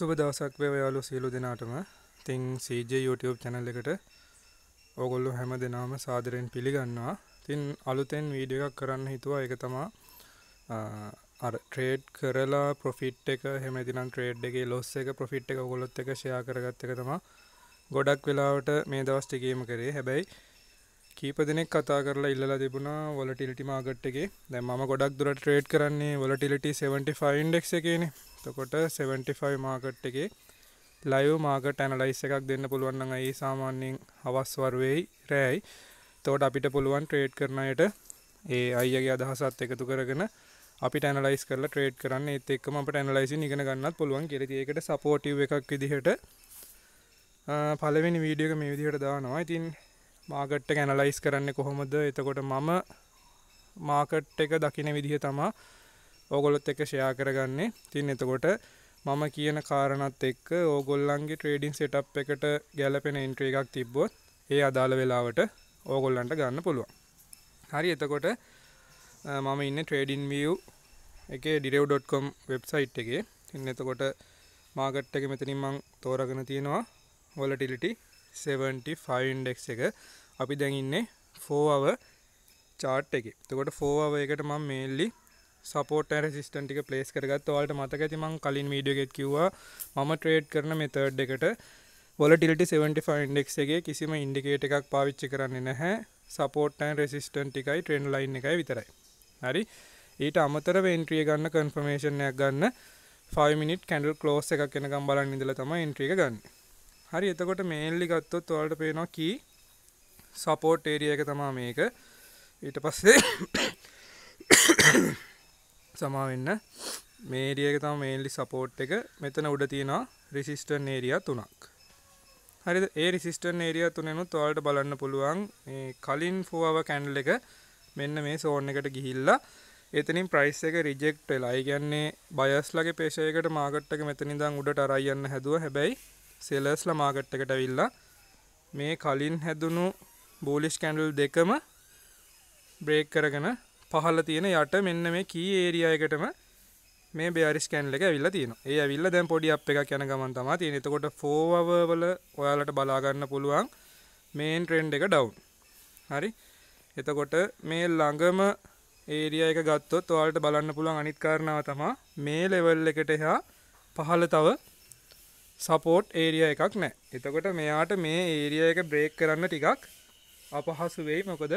සුබ දවසක් වේ ඔයාලු සියලු දෙනාටම. ඉතින් CJ YouTube channel එකට ඕගොල්ලෝ හැම දෙනාම සාදරයෙන් පිළිගන්නවා. ඉතින් අලුතෙන් වීඩියෝ එකක් කරන්න හිතුවා ඒක තමයි අර ට්‍රේඩ් කරලා ප්‍රොෆිට් එක එහෙම නැතිනම් ට්‍රේඩ් එකේ ලොස් එක ප්‍රොෆිට් එක ඔයගොල්ලොත් එක ෂෙයා කරගත්ත එක තමයි ගොඩක් වෙලාවට මේ දවස් ටිකේම කරේ. හැබැයි කීප දෙනෙක් කතා කරලා ඉල්ලලා තිබුණා වොලටිලිටි මාගට් එකේ දැන් මම ගොඩක් දුරට ට්‍රේඩ් කරන්නේ වොලටිලිටි 75 ඉන්ඩෙක්ස් එකේනේ. එතකොට 75 මාගට් එකේ ලයිව් මාගට් ඇනලයිස් එකක් දෙන්න පුළුවන් නම් ඒ සාමාන්‍යයෙන් හවස් වරුවේයි රෑයි. එතකොට අපිට පුළුවන් ට්‍රේඩ් කරන අයට ඒ අයියගේ අදහසත් එකතු කරගෙන අපි ටැනලයිස් කරලා ට්‍රේඩ් කරන්න ඒත් එක්කම අපිට ඇනලයිසින් ඉගෙන ගන්නත් පුළුවන් කියලා. ඒකට සපෝටිව් එකක් විදිහට පළවෙනි වීඩියෝ එක මේ විදිහට දානවා. ඉතින් මාගට්ට ගැනලයිස් කරන්න කොහොමද එතකොට මම මාකට් එක දකින විදිහ තමා ඕගොලොත් එක ෂයා කරගන්නේ තින් එතකොට මම කියන කාරණත් එක්ක ඕගොල්ලන්ගේ ට්‍රේඩින් සෙටප් එකට ගැලපෙන ඉන්ට්‍රී එකක් තිබ්බොත් ඒ අදාළ වෙලාවට ඕගොල්ලන්ට ගන්න පුළුවන් හරි එතකොට මම ඉන්න ට්‍රේඩින් වියව් එක ඩිරව්.කොම් වෙබ්සයිට් එකේ ඉන්න එතකොට මාගට් එක මෙතනින් මං තෝරගෙන තියෙනවා වොලටිලිටි 75 ඉන්ඩෙක්ස් එක අපි දැඟන්නේ ෆෝව චාට් එක තකොට ෆෝව එකට මම මේල්ලි සපෝට රසිස්ටන්ටික පලේස් කරගත් වාලට මතක ඇතිමං කලින් වීඩියගෙත් කිව්වා මම ට්‍රේඩ් කරන මෙතර්ඩ් එකට ොලටිල්ට 75න්ඩෙක්ගේ කිසිම ඉන්ඩිකේට එකක් පාවිච්චි කරන්නේ නැහැ සපෝට්ටන් රෙසිස්ටන්ටිකයි ට්‍රෙන්ඩ් ලයින් එකයි විතරයි හරි ඊට අමතර වෙන්ට්‍රිය ගන්න කන්ෆර්මේෂණයක් ගන්න 5මිනිට කැඩල් කලෝස් එකක් කෙනකම් බලන්න ඉඳල තම ඉන්ට්‍රිය ගන්න හරි එතකොට මේල්ලි ගත්තොත් වලට පේනවා කී සපෝට් ඒරිය එක තමා මේක ඊට පස්සේ සමාවෙන්න මේරියක තම මේල්ලි සපෝට් එක මෙතන උඩ තියෙනවා රිසිස්ටන් ඒරිය තුනක් හරි ඒ රිසිස්ටන් ඒරිය තුනෙනුත් ඔයාලට බලන්න පුළුවන් කලින් ෆෝව කැන්ඩල් එක මෙන්න මේ සෝන් එකට ගිහිල්ලා එතනින් ප්‍රයිස් එක රිජෙක්් වෙලා කියන්නේ බයස්ලගේ පේෂයකට මාගට්ටක මෙතනිදං උඩට අරයන්න හැදුව හැබැයි සෙලස්ල මාගට්ටකට විල්ලා මේ කලින් හැදුණු බෝලිස් කැන්ඩල් දෙකම බ්‍රේක් කරගෙන පහල තියෙන යට මෙන්න මේ කී ඒරියයකටම මේ බේරිස් කැන්ල එක විල්ල තියෙන ඒ විල්ල දැම් පොඩි අප් එක යැන ගමන් තමා තියෙන එතකොට ෆෝවවල ඔයාලට බලාගන්න පුළුවන් මේන් ට්‍රෙන්ඩ් එක ඩව් හරි එතකොට මේ ළඟම ඒරිය එක ගත්තොත් ඔයාලට බලන්න පුළුවන් අනිත් කාරණාව තමා මේ ලෙවල් එකට එහා පහළ තව සපෝට් ඒරිය එකක් නෑ එතකොට මෙයාට මේ ඒරිය එක බ්‍රේක් කරන්න ටිකක් අපහසු වෙයි මොකද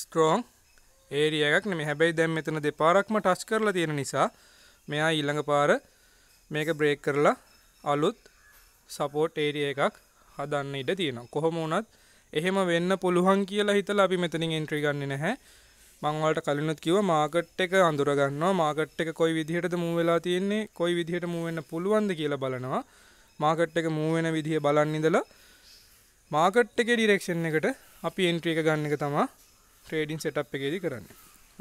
ස්ට්‍රෝන් ඒරියගක් නෙමෙයි හැබැයි දැන් මෙතන දෙපාරක්ම ටච් කරලා තියෙන නිසා මෙයා ඊළඟ පාර මේක බ්‍රේක් කරලා අලුත් සපෝට් ඒරිය එකක් හදන්න ඉඩ තියෙනවා කොහොම වුණත් එහෙම වෙන්න පුළුවන් කියලා හිතලා අපි මෙතනින් එන්ට්‍රී ගන්නෙ නැහැ මංවලට කලිනුත් කිව මාකට් එක අඳුරගන්නවා මාකට් එක කොයි විදිහටද මූ වෙලා තියෙන්නේ කොයි විදිහට මූවෙන්න පුළුවන්ද කියලා බලනවා මාකට් එක මූවෙන විදිහ බලන් ඉඳලා මාකට් එක ඩිරෙක්ෂන් එකට අපි එන්ට්‍රිය එක ගන්න එක තමා ට්‍රේඩින් සටප් එකේදී කරන්න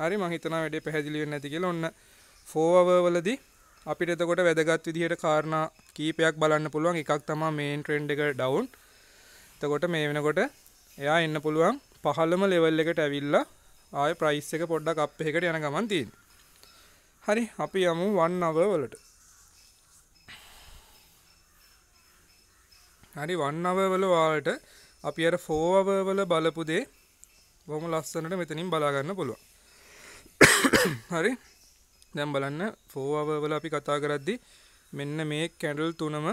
හරි මහිතනා වැඩේ පැහැදිලිවෙන්න නැති කියලා ඔන්න ෆෝවවලද අපිට එතකොට වැදගත් විදිහට කාරණා කීපයක් බලන්න පුළුවන් එකක් තමා මේන් ට්‍රෙන්ඩ් එක ඩවුන් එතකොට මේ වෙනකොට එයා එන්න පුළුවන් පහළම ලෙවල් එකට ඇවිල්ලා ආය ප්‍රයිස් එක පොඩ්ඩක් අප් එකට යන ගමන් තියෙන හරි අපි යමු වන් අවවලට හරි වන් අවවල වාලට අපි අර ෆෝ අවවල බලපු දේ බොහොම ලස්සනට මෙතනින් බලා ගන්න පුළුවන් හරි දැන් බලන්න ෆෝ අවවල අපි කතා කරද්දී මෙන්න මේ කැඩල් තුනම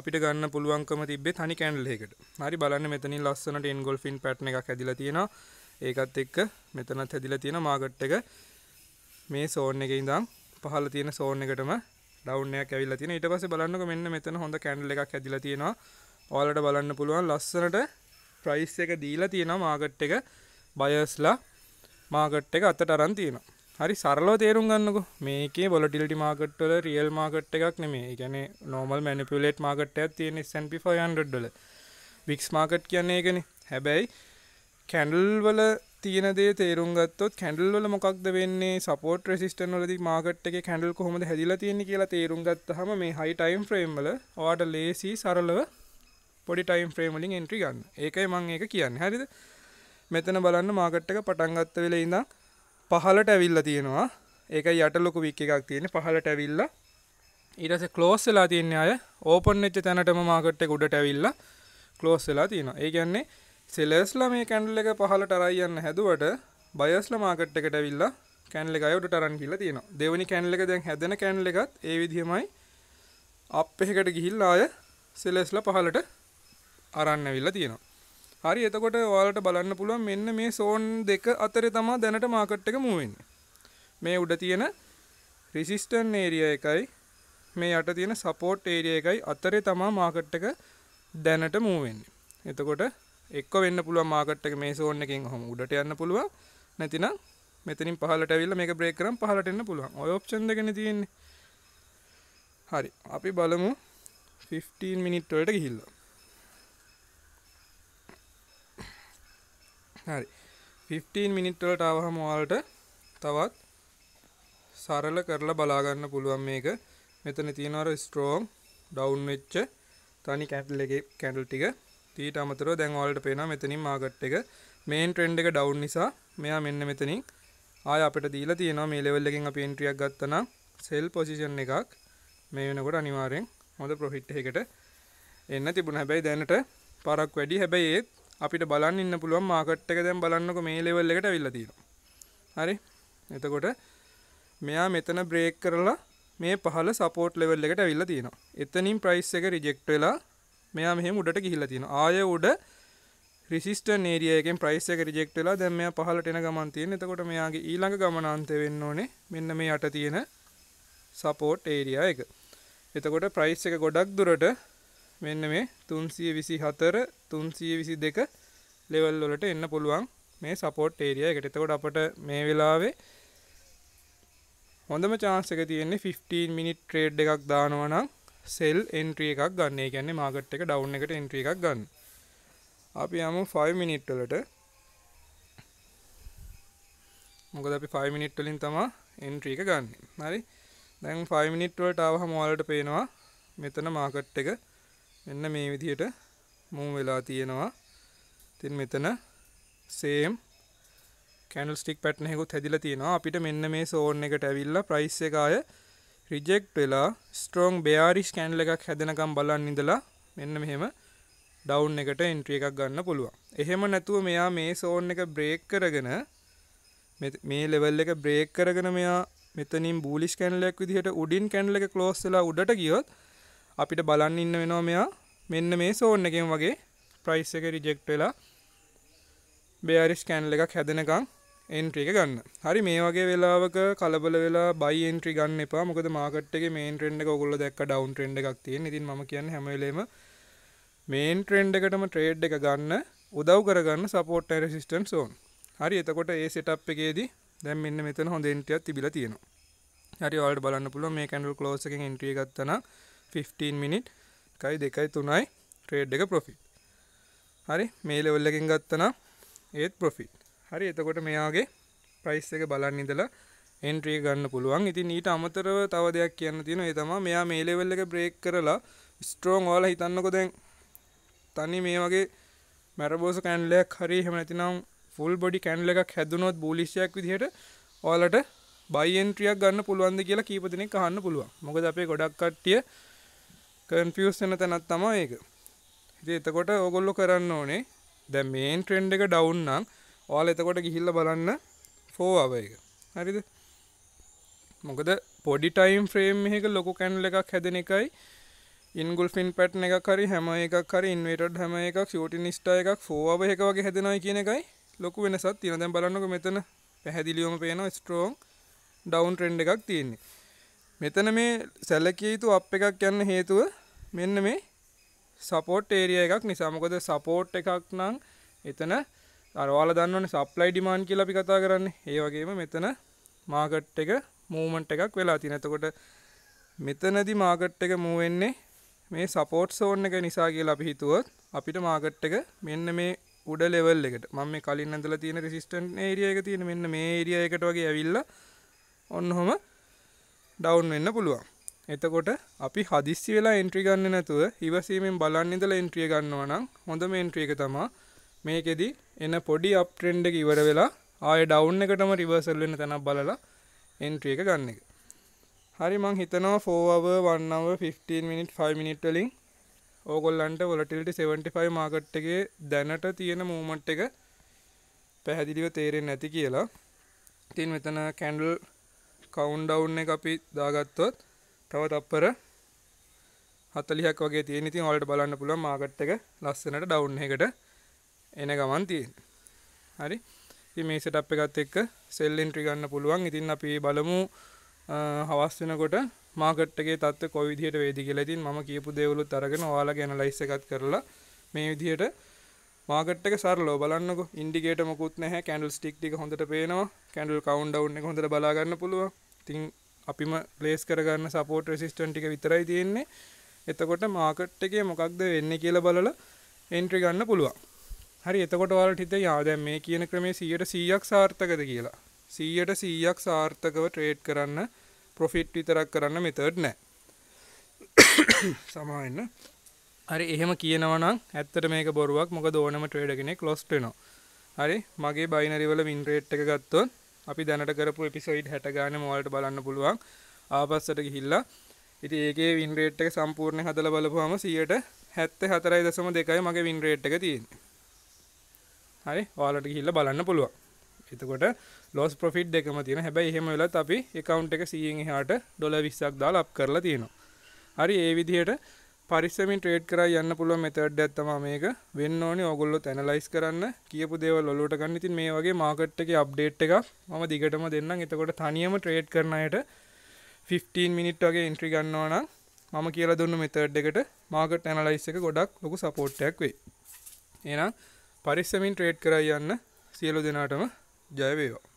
අපිට ගන්න පුළුවන්කම තිබේ තනි කැන්ඩලෙකට හරි බලන්න මෙතනින් ලස්සනට එන්ගොල් ෆින් පැට්න එකක් හැදිල තියෙන ඒකත් එක්ක මෙතනත් හැදිල තියෙන මාගට් එක මේ සෝන් එක ඉඳම් පහල තියෙන සෝන් එකටම ඩවුන්යක් ඇවිල්ලා තියෙන ඊට පස්සේ බලන්නකො මෙන්න මෙතන හොඳ කැන්ඩල් එකක් ඇදිලා තියෙනවා ඔයාලට බලන්න පුළුවන් ලස්සනට ප්‍රයිස් එක දීලා තියෙනවා මාකට් එක බයස්ලා මාකට් එක අතට අරන් තියෙනවා හරි සරලව තේරුම් ගන්නකො මේකේ බොලටිල්ටි මාකට් වල රියල් මාකට් එකක් නෙමෙයි. ඒ කියන්නේ normal manipulate market එකක් තියෙන S&P 500 වල. Wix market කියන්නේ ඒකනේ. හැබැයි කැන්ඩල් වල තියෙන දේ තේරුම් ගත්තොත් කැඩල් වල මොකක්ද වෙන්නේ සපෝට් රෙසිස්ටන් වලදී මාකට් එකේ කැඩල් කොහොමද හැදිලා තියෙන්නේ කියලා තේරුම් ගත්තාම මේ high time frame වල ඔයාට ලේසි සරලව පොඩි ටයිම් ෆ්‍රේම් වලින් එන්ට්‍රි ගන්න. ඒකයි මම ඒක කියන්නේ. හරිද? මෙතන බලන්න මාකට් එක පටන් ගත්ත වෙලේ ඉඳන් පහලට ඇවිල්ලා තියෙනවා. ඒකයි යට ලොකු වික් එකක් තියෙන්නේ පහලට ඇවිල්ලා. ඊට පස්සේ ක්ලෝස් වෙලා තියෙන අය ඕපන් වෙච්ච තැනටම මාකට් එක උඩට ඇවිල්ලා ක්ලෝස් වෙලා තියෙනවා. ඒ කියන්නේ සෙලස්ලා මේ කැන්ඩල් එක පහලට අරයි යන්න හැදුවට බයස්ලා මාකට් එකට ඇවිල්ලා කැන්ඩල් එක අයොට ටරන් කියලා තියෙනවා දෙවෙනි කැන්ඩල් එක දැන් හැදෙන කැන්ඩල් එකත් ඒ විදිහමයි අප් එකකට ගිහිල්ලා ආය සෙලස්ලා පහලට අරන් ඇවිල්ලා තියෙනවා හරි එතකොට ඔයාලට බලන්න පුළුවන් මෙන්න මේ සෝන් දෙක අතරේ තමා දැනට මාකට් එක මූව් වෙන්නේ. මේ උඩ තියෙන රෙසිස්ටන් ඒරියා එකයි මේ යට තියෙන සපෝට් ඒරියා එකයි අතරේ තමා මාකට් එක දැනට මූව් වෙන්නේ. එතකොට එක්ක වෙන්න පුළුවන් මාකට් එක මේ සෝන් එකෙන් ඔහොම උඩට යන්න පුළුවන් නැතිනම් මෙතනින් පහලට ඇවිල්ලා මේක බ්‍රේක් කරන් පහලට එන්න පුළුවන් ඔය ඔප්ෂන් දෙකනේ තියෙන්නේ හරි අපි බලමු 15 මිනිට් වලට ගිහිල්ලා හරි 15 මිනිට් වලට ආවහම ඔයාලට තවත් සරල කරලා බලා ගන්න පුළුවන් මේක. මෙතන තියෙනවා ස්ට්‍රෝං ඩවුන් වෙච්ච තනි කැන්ඩල් එකේ කැන්ඩල් ටික ඊට අමතරව දැන් ඔයාලට පේනවා මෙතනින් මාකට් එක මේන් ට්‍රෙන්ඩ් එක ඩවුන් නිසා මෙයා මෙන්න මෙතනින් ආය අපිට දීලා තියෙනවා මේ ලෙවල් එකෙන් අපි එන්ට්‍රියක් ගත්තා නම් සෙල් පොසිෂන් එකක් මේ වෙනකොට අනිවාර්යෙන් හොඳ ප්‍රොෆිට් එකකට එන්න තිබුණා. හැබැයි දැනට පාරක් වැඩි. හැබැයි ඒත් අපිට බලන්න ඉන්න පුළුවන් මාකට් එක දැන් බලන්නකො මේ ලෙවල් එකට අවිල්ලා තියෙනවා. හරි. එතකොට මෙයා මෙතන බ්‍රේක් කරලා මේ පහළ සපෝට් ලෙවල් එකට අවිල්ලා තියෙනවා. එතනින් ප්‍රයිස් එක රිජෙක්ට් වෙලා මෙයා මෙහෙම උඩට ගිහිල්ලා තියෙනවා ආය උඩ රිසිස්ටන් ඒරියා එකෙන් ප්‍රයිස් එක රිජෙක්ට් වෙලා දැන් මෙයා පහළට එන ගමන් තියෙන එතකොට මෙයාගේ ඊළඟ ගමනාන්තය වෙන්න ඕනේ මෙන්න මේ යට තියෙන සපෝට් ඒරියා එක එතකොට ප්‍රයිස් එක ගොඩක් දුරට මෙන්න මේ 324 322 ලෙවල් වලට එන්න පුළුවන් මේ සපෝට් ඒරියා එකට. එතකොට අපිට මේ වෙලාවේ හොඳම chance එක තියෙන්නේ 15 minute trade එකක් දානවා නම් සෙල් එන්ට්‍රිය එකක් ගන්න කියන්නේ මාගට් එක ඩවුන් එකට එන්ට්‍රිය එකක් ගන්න අපි යමු 5 මිනිට් වලට මොකද අපි 5 මිනිට් වලින් තමයි එන්ට්‍රි එක ගන්න. හරි. දැන් 5 මිනිට් වලට ආවම ඔයාලට පේනවා මෙතන මාකට් එක මෙන්න මේ විදිහට මූව් වෙලා තියෙනවා. ඉතින් මෙතන same candlestick pattern එකකුත් හැදිලා තියෙනවා. අපිට මෙන්න මේ zone එකට ඇවිල්ලා price එක ආය රිජෙක්ට් වෙලා ස්ට්‍රෝං බයාරි ස්කෑන්ල එකක් හැදෙනකම් බලන් ඉඳලා මෙන්න මෙහෙම ඩවුන් එකට එන්ට්‍රිය එකක් ගන්න පුළුවන්. එහෙම නැතුව මෙයා මේ සෝන් එක බ්‍රේක් කරගෙන මේ ලෙවල් එක බ්‍රේක් කරගෙන මෙයා මෙතනින් බූලිස් කැනලයක් විදිහට උඩින් කැනල එක ක්ලෝස් වෙලා උඩට ගියොත් අපිට බලන්න ඉන්න වෙනවා මෙයා මෙන්න මේ සෝන් එකෙන් වගේ ප්‍රයිස් එක රිජෙක්ට් වෙලා බයාරිස් කැනල එකක් හැදෙනකම් එන්ට්‍රී එක ගන්න හරි මේ වගේ වෙලාවක කලබල වෙලා බයි එන්ට්‍රී ගන්න එපා මොකද මාකට් එකේ මේන් ට්‍රෙන්ඩ් එක ඔයගොල්ලෝ දැක්ක ඩවුන් ට්‍රෙන්ඩ් එකක් තියෙන. ඉතින් මම කියන්නේ හැම වෙලේම මේන් ට්‍රෙන්ඩ් එකටම ට්‍රේඩ් එක ගන්න උදව් කරගන්න සපෝට් ඇන් රෙසිස්ටන්ස් ඕන්. හරි එතකොට ඒ සෙටප් එකේදී දැන් මෙන්න මෙතන හොඳ එන්ට්‍රියක් තිබිලා තියෙනවා. හරි ඔයාලට බලන්න පුළුවන් මේ කැන්ඩල් ක්ලෝස් එකෙන් එන්ට්‍රී ගත්තා නම් 15 මිනිත් 1යි 2යි 3යි ට්‍රේඩ් එක ප්‍රොෆිට්. හරි මේ ලෙවල් එකෙන් ගත්තා නම් ඒත් ප්‍රොෆිට්. හරි එතකොට මෙයාගේ ප්‍රයිස් එක බලන්න ඉඳලා එන්ට්‍රී ගන්න පුළුවන් ඉතින් ඊට අමතරව තව දෙයක් කියන්න තියෙන ඒ තමා මෙයා මේ ලෙවල් එක බ්‍රේක් කරලා ස්ට්‍රෝන් ඕල හිතන්නකො දැන් තනි මේ වගේ මැරබෝස කැන්ඩලයක් හරි හෙම නැතිනම් ෆුල් බොඩි කැන්ඩල එකක් හැදුනොත් බූලිෂයක් විදිහට ඕලට බයින්ට්‍රියක් ගන්න පුළුවන්ද කියලා කීප දෙනෙක් අහන්න පුළුවන් මොකද අපේ ගොඩක් කට්ටිය කන්ෆියස් වෙන තැනක් තමයි ඒක. ඉතින් එතකොට ඕගොල්ලෝ කරන්න ඕනේ දැන් මේන් ට්‍රෙන්ඩ් එක ඩවුන් නම් ඕල එතකොට ගිහිල්ල බලන්න ෆෝ අව එක හරිද මොකද පොඩි ටයිම් ෆ්‍රේම් එක ලොකු කැන්ල එකක් හැදෙන එකයි ඉන්ගුල් ෆින් පැට් එක කරි හැම එකක් හරි ඉන්වටඩ් හැම එකක් ියෝටි නිස්ටා එකක් ෆෝාව එක වගේ හැදෙනයි කියන එකයි ලොකු වෙනසත් තින දැම් බලන්නක මෙතන පැහැදිලියෝම පේන ස්ට්‍රෝන් ඩවන් ට්‍රෙන්ඩ් එකක් තියෙන්නේ මෙතන මේ සැලකිය යුතු අප් එකක් යන්න හේතුව මෙන්න මේ සපෝට් ඒරිය එකක් නිසාමකොද සපෝට් එකක් නම් එතන අරවාල දන්නවන සප්ලයි ඩිමාන් කියලා අපි කතා කරන්න ඒ වගේම මෙතන මාකට් එක මූමන්ට් එකක් වෙලා තිනතකොට මෙතනදි මාකට් එක මූවෙන්නේ මේ සපෝට් සෝන් එක නිසා කියලා අපි හිතුවොත් අපිට මාකට් එක මෙන්න මේ උඩ ලෙවල් එකට මම මේ කලින් ඇඳලා තියෙන රෙසිස්ටන්ට් ඒරියා එක තියෙන මෙන්න මේ ඒරියා එකට වගේ ඇවිල්ලා ඔන්නඔහම ඩවුන් වෙන්න පුළුවන්. එතකොට අපි හදිස්සි වෙලා එන්ට්‍රි ගන්න නැතුව ඉවසීමෙන් බලන් ඉඳලා එන්ට්‍රිය ගන්නවා නම් හොඳම එන්ට්‍රි එක තමයි මේකෙදි එන පොඩි අප් ට්‍රෙන්ඩ් එක ඉවර වෙලා ආය ඩවුන් එකටම රිවර්සල් වෙන තැනක් බලලා එන්ට්‍රී එක ගන්න එක. හරි මං හිතනවා 4 hour 1 hour 15 minute 5 minute වලින් ඕගොල්ලන්ට වොලටිලිටි 75 මාකට් එකේ දැනට තියෙන මූවමන්ට් එක පැහැදිලිව තේරෙන්නේ නැති කියලා. ඉතින් මෙතන කැන්ඩල් කවුන්ඩවුන් එක අපි දාගත්තොත් තව තප්පර 40ක් වගේ තියෙන. ඉතින් ඔයාලට බලන්න පුළුවන් මාකට් එක ලස්සනට ඩවුන් එකකට එන ගමන් තියෙන හරි මේ සටප් එකත් එක්ක සෙල්ලෙන් ට්‍රිගන්න පුළුවන් ඉතින් අපි බලමු හවස් වෙනකොට මාකට්ගේ තත්ව කොවිදිහට වේදි කියලතින් ම කියපු දෙවලු තරගෙන වාලා ගැන ලයිස් එකත් කරලා මේ විදිහයට මාකට්ක සරලෝ බලන්නක ඉන්ඩිගේට මොකුත් නැහැ කැඩල් ටික්ටික හොඳට පේනවා කැඩල් කවන්්ඩව් එක හොඳට බලාගන්න පුළුව තින් අපිම ලේස් කරගන්න සපෝට් රෙසිස්ටන්ටික විතරයි තියෙන්නේ එතකොට මාකට් එකේ මොකක්ද වෙන්න කියලා බලල එන්ට්‍රි ගන්න පුළුවන් හරි එතකොට ඔයාලට හිතේ යා දැන් මේ කියන ක්‍රමේ 100%ක් සාර්ථකද කියලා 100%ක් සාර්ථකව ට්‍රේඩ් කරන්න ප්‍රොෆිට් විතරක් කරන්න මෙතඩ් නැහැ සමාවෙන්න හරි එහෙම කියනවා නම් ඇත්තට මේක බොරුවක් මොකද ඕනම ට්‍රේඩර් කෙනෙක් ලොස්ට් වෙනවා හරි මගේ බයිනරි වල වින් රේට් එක ගත්තොත් අපි දැනට කරපු එපිසෝඩ් 60 ගානේ මොවලට බලන්න පුළුවන් ආපස්සට ගිහිල්ලා ඉති ඒකේ වින් රේට් එක සම්පූර්ණ හදලා බලපුවාම 100ට 74.2යි මගේ වින් රේට් එක තියෙන්නේ හරි වාලට හිල්ල බලන්න පුළුව එතකොට ලොස් පොෆිට් එකම තියෙන හැබැයි එහෙම වෙලත් අපි එකකවන්් එක සියෙන් එහාට ඩොල විස්සක් දාල අප් කරලා තියෙනවා හරි ඒ විදිහයට පරිස්සමින් ට්‍රේඩ් කර යන්න පුළුව මෙතඩ් ඇත්තම මේක වෙන්න ඕනි ඔගොල්ලො තැනලයිස් කරන්න කියපු දේවල් ඔලුට ගන්න ඉතින් මේ වගේ මාකට් එක අප්ඩේට් එක මම දිගටම දෙන්නම් එතකොට තනියම ට්‍රේඩ් කරනයට 15 මිනිට් වගේ ඉන්ට්‍රි ගන්නවා නම් මම කියලා දුන්න මෙතඩ් එකට මාකට් ඇනලයිස් එක ගොඩක් ලොකු සපෝට්ටයක් වේ. එහෙනම් පරිස්සමින් ට්‍රේඩ් කරා යන්න සියලු දෙනාටම ජය වේවා